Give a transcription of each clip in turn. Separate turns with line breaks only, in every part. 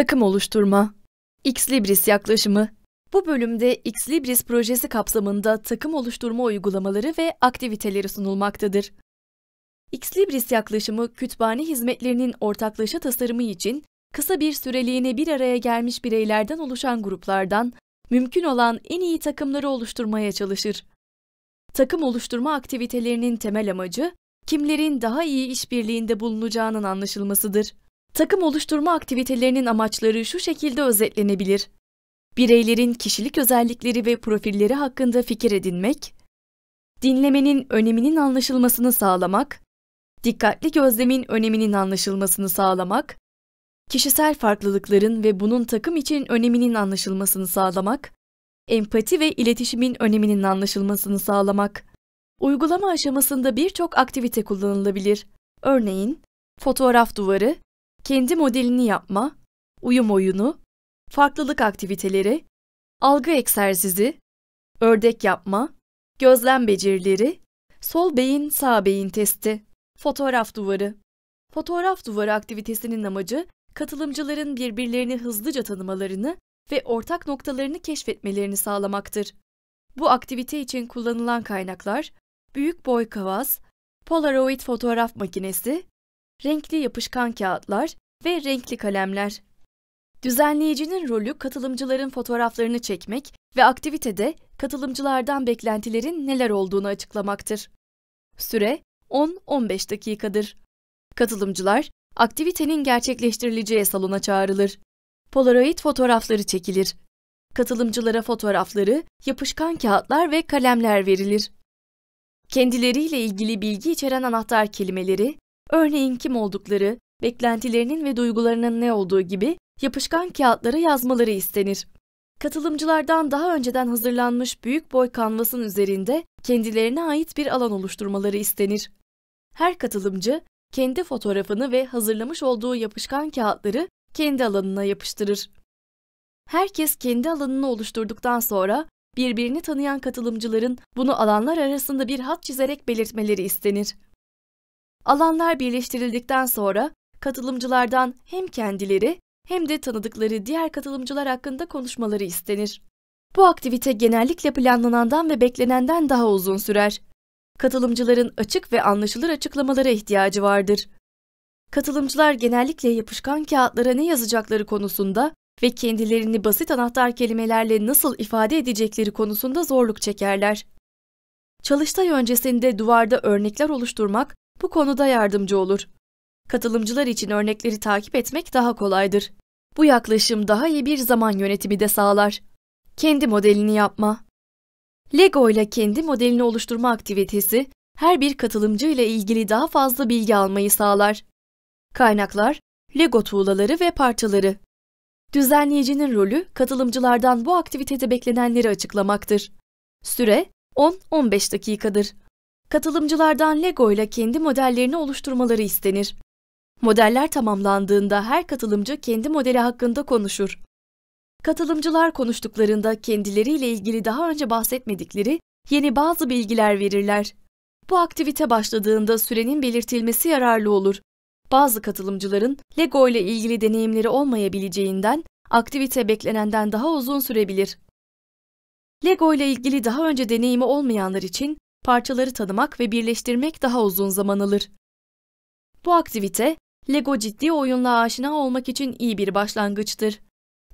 Takım oluşturma. X Libris yaklaşımı. Bu bölümde X Libris projesi kapsamında takım oluşturma uygulamaları ve aktiviteleri sunulmaktadır. X Libris yaklaşımı kütüphane hizmetlerinin ortaklaşa tasarımı için kısa bir süreliğine bir araya gelmiş bireylerden oluşan gruplardan mümkün olan en iyi takımları oluşturmaya çalışır. Takım oluşturma aktivitelerinin temel amacı kimlerin daha iyi işbirliğinde bulunacağının anlaşılmasıdır. Takım oluşturma aktivitelerinin amaçları şu şekilde özetlenebilir. Bireylerin kişilik özellikleri ve profilleri hakkında fikir edinmek, dinlemenin öneminin anlaşılmasını sağlamak, dikkatli gözlemin öneminin anlaşılmasını sağlamak, kişisel farklılıkların ve bunun takım için öneminin anlaşılmasını sağlamak, empati ve iletişimin öneminin anlaşılmasını sağlamak. Uygulama aşamasında birçok aktivite kullanılabilir. Örneğin, fotoğraf duvarı, kendi modelini yapma, uyum oyunu, farklılık aktiviteleri, algı egzersizi, ördek yapma, gözlem becerileri, sol beyin sağ beyin testi, fotoğraf duvarı. Fotoğraf duvarı aktivitesinin amacı katılımcıların birbirlerini hızlıca tanımalarını ve ortak noktalarını keşfetmelerini sağlamaktır. Bu aktivite için kullanılan kaynaklar büyük boy kavas, Polaroid fotoğraf makinesi, renkli yapışkan kağıtlar ve renkli kalemler. Düzenleyicinin rolü katılımcıların fotoğraflarını çekmek ve aktivitede katılımcılardan beklentilerin neler olduğunu açıklamaktır. Süre 10-15 dakikadır. Katılımcılar aktivitenin gerçekleştirileceği salona çağrılır. Polaroid fotoğrafları çekilir. Katılımcılara fotoğrafları, yapışkan kağıtlar ve kalemler verilir. Kendileriyle ilgili bilgi içeren anahtar kelimeleri, Örneğin kim oldukları, beklentilerinin ve duygularının ne olduğu gibi yapışkan kağıtlara yazmaları istenir. Katılımcılardan daha önceden hazırlanmış büyük boy kanvasın üzerinde kendilerine ait bir alan oluşturmaları istenir. Her katılımcı kendi fotoğrafını ve hazırlamış olduğu yapışkan kağıtları kendi alanına yapıştırır. Herkes kendi alanını oluşturduktan sonra birbirini tanıyan katılımcıların bunu alanlar arasında bir hat çizerek belirtmeleri istenir. Alanlar birleştirildikten sonra katılımcılardan hem kendileri hem de tanıdıkları diğer katılımcılar hakkında konuşmaları istenir. Bu aktivite genellikle planlanandan ve beklenenden daha uzun sürer. Katılımcıların açık ve anlaşılır açıklamalara ihtiyacı vardır. Katılımcılar genellikle yapışkan kağıtlara ne yazacakları konusunda ve kendilerini basit anahtar kelimelerle nasıl ifade edecekleri konusunda zorluk çekerler. Çalıştay öncesinde duvarda örnekler oluşturmak bu konuda yardımcı olur. Katılımcılar için örnekleri takip etmek daha kolaydır. Bu yaklaşım daha iyi bir zaman yönetimi de sağlar. Kendi modelini yapma. Lego ile kendi modelini oluşturma aktivitesi her bir katılımcı ile ilgili daha fazla bilgi almayı sağlar. Kaynaklar, Lego tuğlaları ve parçaları. Düzenleyicinin rolü katılımcılardan bu aktivitede beklenenleri açıklamaktır. Süre 10-15 dakikadır katılımcılardan Lego ile kendi modellerini oluşturmaları istenir. Modeller tamamlandığında her katılımcı kendi modeli hakkında konuşur. Katılımcılar konuştuklarında kendileriyle ilgili daha önce bahsetmedikleri yeni bazı bilgiler verirler. Bu aktivite başladığında sürenin belirtilmesi yararlı olur. Bazı katılımcıların Lego ile ilgili deneyimleri olmayabileceğinden aktivite beklenenden daha uzun sürebilir. Lego ile ilgili daha önce deneyimi olmayanlar için parçaları tanımak ve birleştirmek daha uzun zaman alır. Bu aktivite, Lego ciddi oyunla aşina olmak için iyi bir başlangıçtır.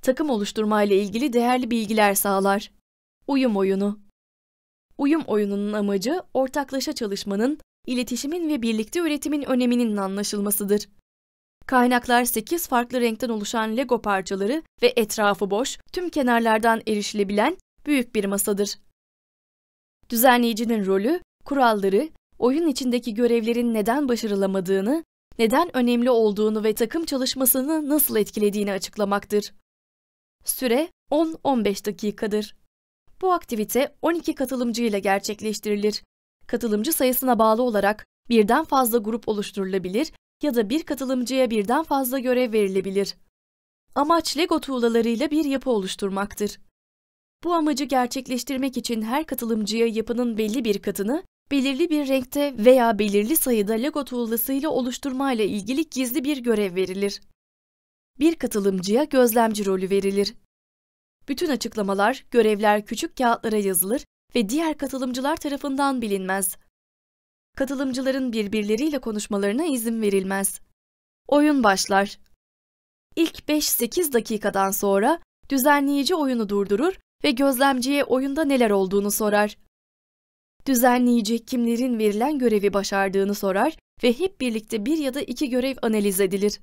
Takım oluşturma ile ilgili değerli bilgiler sağlar. Uyum oyunu Uyum oyununun amacı ortaklaşa çalışmanın, iletişimin ve birlikte üretimin öneminin anlaşılmasıdır. Kaynaklar 8 farklı renkten oluşan Lego parçaları ve etrafı boş, tüm kenarlardan erişilebilen büyük bir masadır. Düzenleyicinin rolü, kuralları, oyun içindeki görevlerin neden başarılamadığını, neden önemli olduğunu ve takım çalışmasını nasıl etkilediğini açıklamaktır. Süre 10-15 dakikadır. Bu aktivite 12 katılımcıyla gerçekleştirilir. Katılımcı sayısına bağlı olarak birden fazla grup oluşturulabilir ya da bir katılımcıya birden fazla görev verilebilir. Amaç Lego tuğlalarıyla bir yapı oluşturmaktır. Bu amacı gerçekleştirmek için her katılımcıya yapının belli bir katını belirli bir renkte veya belirli sayıda Lego tuğlasıyla oluşturmayla ilgili gizli bir görev verilir. Bir katılımcıya gözlemci rolü verilir. Bütün açıklamalar, görevler küçük kağıtlara yazılır ve diğer katılımcılar tarafından bilinmez. Katılımcıların birbirleriyle konuşmalarına izin verilmez. Oyun başlar. İlk 5-8 dakikadan sonra düzenleyici oyunu durdurur ve gözlemciye oyunda neler olduğunu sorar. Düzenleyici kimlerin verilen görevi başardığını sorar ve hep birlikte bir ya da iki görev analiz edilir.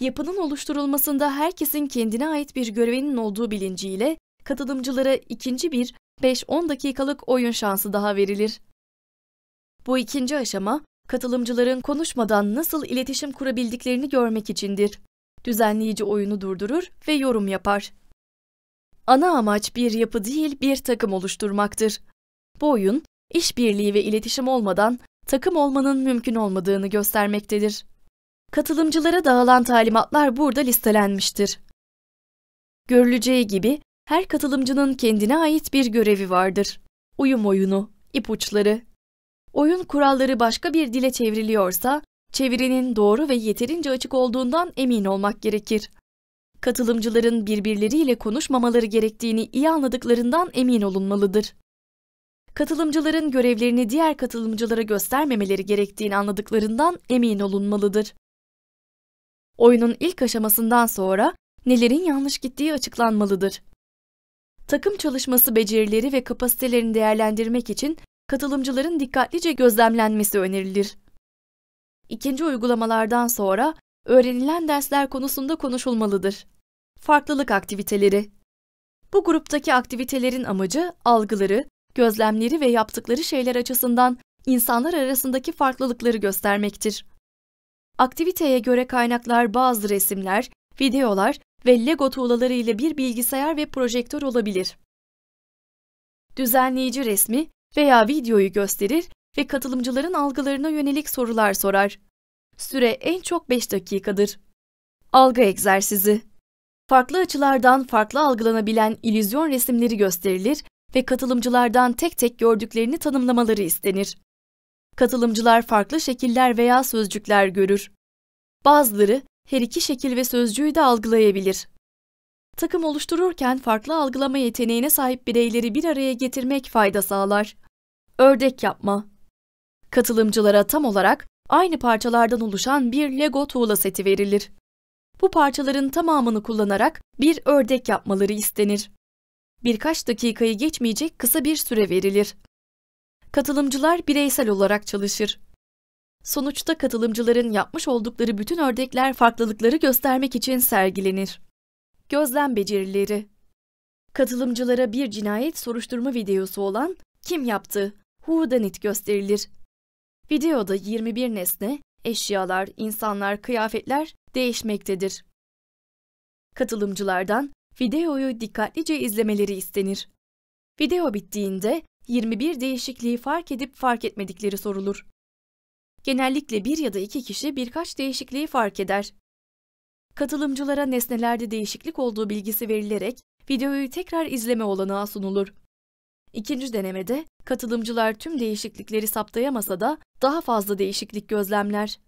Yapının oluşturulmasında herkesin kendine ait bir görevinin olduğu bilinciyle katılımcılara ikinci bir 5-10 dakikalık oyun şansı daha verilir. Bu ikinci aşama katılımcıların konuşmadan nasıl iletişim kurabildiklerini görmek içindir. Düzenleyici oyunu durdurur ve yorum yapar. Ana amaç bir yapı değil bir takım oluşturmaktır. Bu oyun, işbirliği ve iletişim olmadan takım olmanın mümkün olmadığını göstermektedir. Katılımcılara dağılan talimatlar burada listelenmiştir. Görüleceği gibi her katılımcının kendine ait bir görevi vardır. Uyum oyunu, ipuçları. Oyun kuralları başka bir dile çevriliyorsa, çevirinin doğru ve yeterince açık olduğundan emin olmak gerekir katılımcıların birbirleriyle konuşmamaları gerektiğini iyi anladıklarından emin olunmalıdır. Katılımcıların görevlerini diğer katılımcılara göstermemeleri gerektiğini anladıklarından emin olunmalıdır. Oyunun ilk aşamasından sonra nelerin yanlış gittiği açıklanmalıdır. Takım çalışması becerileri ve kapasitelerini değerlendirmek için katılımcıların dikkatlice gözlemlenmesi önerilir. İkinci uygulamalardan sonra öğrenilen dersler konusunda konuşulmalıdır. Farklılık aktiviteleri Bu gruptaki aktivitelerin amacı algıları, gözlemleri ve yaptıkları şeyler açısından insanlar arasındaki farklılıkları göstermektir. Aktiviteye göre kaynaklar bazı resimler, videolar ve Lego tuğlaları ile bir bilgisayar ve projektör olabilir. Düzenleyici resmi veya videoyu gösterir ve katılımcıların algılarına yönelik sorular sorar. Süre en çok 5 dakikadır. Algı egzersizi Farklı açılardan farklı algılanabilen illüzyon resimleri gösterilir ve katılımcılardan tek tek gördüklerini tanımlamaları istenir. Katılımcılar farklı şekiller veya sözcükler görür. Bazıları her iki şekil ve sözcüğü de algılayabilir. Takım oluştururken farklı algılama yeteneğine sahip bireyleri bir araya getirmek fayda sağlar. Ördek yapma. Katılımcılara tam olarak aynı parçalardan oluşan bir Lego tuğla seti verilir. Bu parçaların tamamını kullanarak bir ördek yapmaları istenir. Birkaç dakikayı geçmeyecek kısa bir süre verilir. Katılımcılar bireysel olarak çalışır. Sonuçta katılımcıların yapmış oldukları bütün ördekler farklılıkları göstermek için sergilenir. Gözlem becerileri Katılımcılara bir cinayet soruşturma videosu olan Kim Yaptı? Who Done It gösterilir. Videoda 21 nesne, eşyalar, insanlar, kıyafetler değişmektedir. Katılımcılardan videoyu dikkatlice izlemeleri istenir. Video bittiğinde 21 değişikliği fark edip fark etmedikleri sorulur. Genellikle bir ya da iki kişi birkaç değişikliği fark eder. Katılımcılara nesnelerde değişiklik olduğu bilgisi verilerek videoyu tekrar izleme olanağı sunulur. İkinci denemede katılımcılar tüm değişiklikleri saptayamasa da daha fazla değişiklik gözlemler.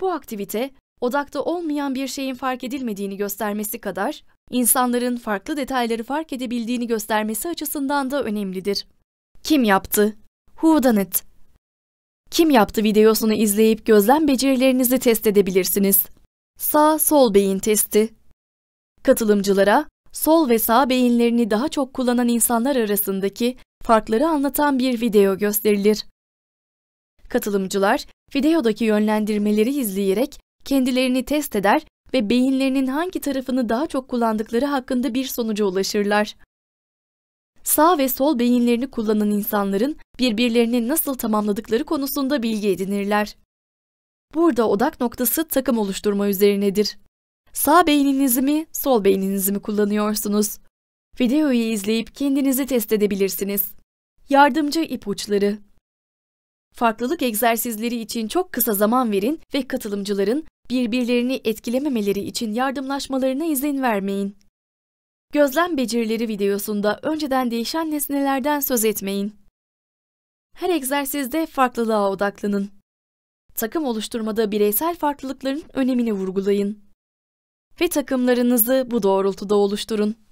Bu aktivite odakta olmayan bir şeyin fark edilmediğini göstermesi kadar insanların farklı detayları fark edebildiğini göstermesi açısından da önemlidir. Kim yaptı? Who done it? Kim yaptı videosunu izleyip gözlem becerilerinizi test edebilirsiniz. Sağ sol beyin testi. Katılımcılara sol ve sağ beyinlerini daha çok kullanan insanlar arasındaki farkları anlatan bir video gösterilir. Katılımcılar videodaki yönlendirmeleri izleyerek kendilerini test eder ve beyinlerinin hangi tarafını daha çok kullandıkları hakkında bir sonuca ulaşırlar. Sağ ve sol beyinlerini kullanan insanların birbirlerini nasıl tamamladıkları konusunda bilgi edinirler. Burada odak noktası takım oluşturma üzerinedir. Sağ beyninizi mi, sol beyninizi mi kullanıyorsunuz? Videoyu izleyip kendinizi test edebilirsiniz. Yardımcı ipuçları Farklılık egzersizleri için çok kısa zaman verin ve katılımcıların birbirlerini etkilememeleri için yardımlaşmalarına izin vermeyin. Gözlem becerileri videosunda önceden değişen nesnelerden söz etmeyin. Her egzersizde farklılığa odaklanın. Takım oluşturmada bireysel farklılıkların önemini vurgulayın ve takımlarınızı bu doğrultuda oluşturun.